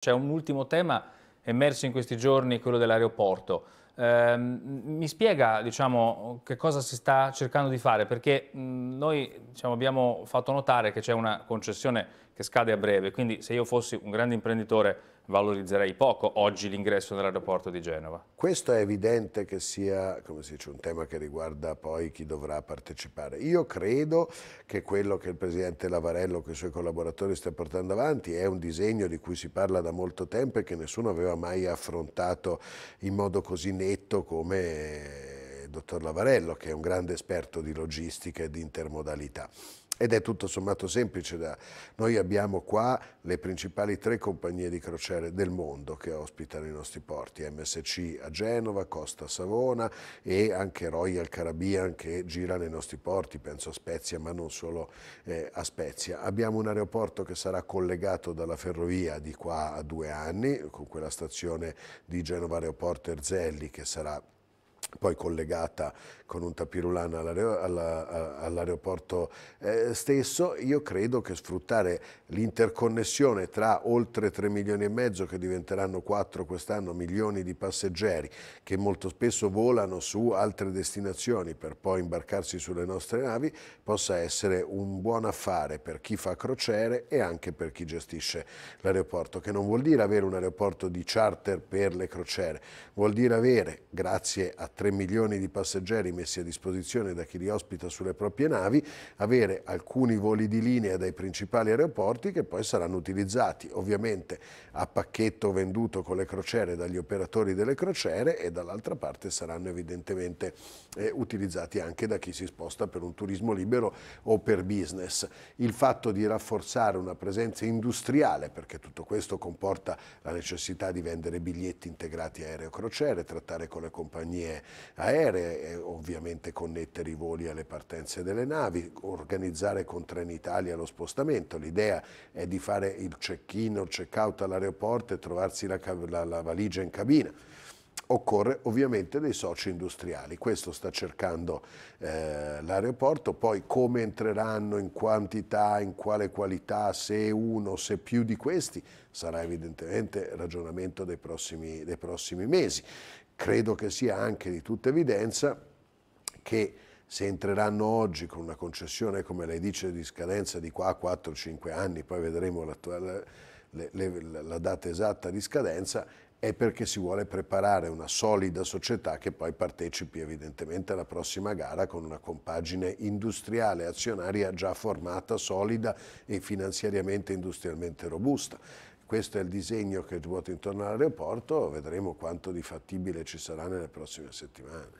C'è un ultimo tema emerso in questi giorni, quello dell'aeroporto. Ehm, mi spiega diciamo, che cosa si sta cercando di fare? Perché mhmm, noi diciamo, abbiamo fatto notare che c'è una concessione che scade a breve, quindi se io fossi un grande imprenditore valorizzerei poco oggi l'ingresso nell'aeroporto di Genova. Questo è evidente che sia dice, un tema che riguarda poi chi dovrà partecipare. Io credo che quello che il Presidente Lavarello con i suoi collaboratori sta portando avanti è un disegno di cui si parla da molto tempo e che nessuno aveva mai affrontato in modo così netto diretto come il eh, dottor Lavarello, che è un grande esperto di logistica e di intermodalità ed è tutto sommato semplice. Da... Noi abbiamo qua le principali tre compagnie di crociere del mondo che ospitano i nostri porti, MSC a Genova, Costa Savona e anche Royal Caribbean che gira nei nostri porti, penso a Spezia ma non solo eh, a Spezia. Abbiamo un aeroporto che sarà collegato dalla ferrovia di qua a due anni con quella stazione di Genova Aeroporto Erzelli che sarà poi collegata con un tapirulana all'aeroporto eh, stesso, io credo che sfruttare l'interconnessione tra oltre 3 milioni e mezzo, che diventeranno 4 quest'anno, milioni di passeggeri, che molto spesso volano su altre destinazioni per poi imbarcarsi sulle nostre navi, possa essere un buon affare per chi fa crociere e anche per chi gestisce l'aeroporto, che non vuol dire avere un aeroporto di charter per le crociere, vuol dire avere, grazie a 3 milioni di passeggeri messi a disposizione da chi li ospita sulle proprie navi, avere alcuni voli di linea dai principali aeroporti che poi saranno utilizzati ovviamente a pacchetto venduto con le crociere dagli operatori delle crociere e dall'altra parte saranno evidentemente eh, utilizzati anche da chi si sposta per un turismo libero o per business. Il fatto di rafforzare una presenza industriale, perché tutto questo comporta la necessità di vendere biglietti integrati aereo-crociere, trattare con le compagnie aeree, eh, ovviamente connettere i voli alle partenze delle navi, organizzare con Trenitalia lo spostamento. L'idea è di fare il check-in o il check-out all'aeroporto e trovarsi la, la, la valigia in cabina occorre ovviamente dei soci industriali. Questo sta cercando eh, l'aeroporto, poi come entreranno, in quantità, in quale qualità, se uno, se più di questi, sarà evidentemente ragionamento dei prossimi, dei prossimi mesi credo che sia anche di tutta evidenza che se entreranno oggi con una concessione, come lei dice, di scadenza di qua a 4-5 anni, poi vedremo la, le, le, la data esatta di scadenza, è perché si vuole preparare una solida società che poi partecipi evidentemente alla prossima gara con una compagine industriale azionaria già formata, solida e finanziariamente e industrialmente robusta questo è il disegno che ruota intorno all'aeroporto, vedremo quanto di fattibile ci sarà nelle prossime settimane.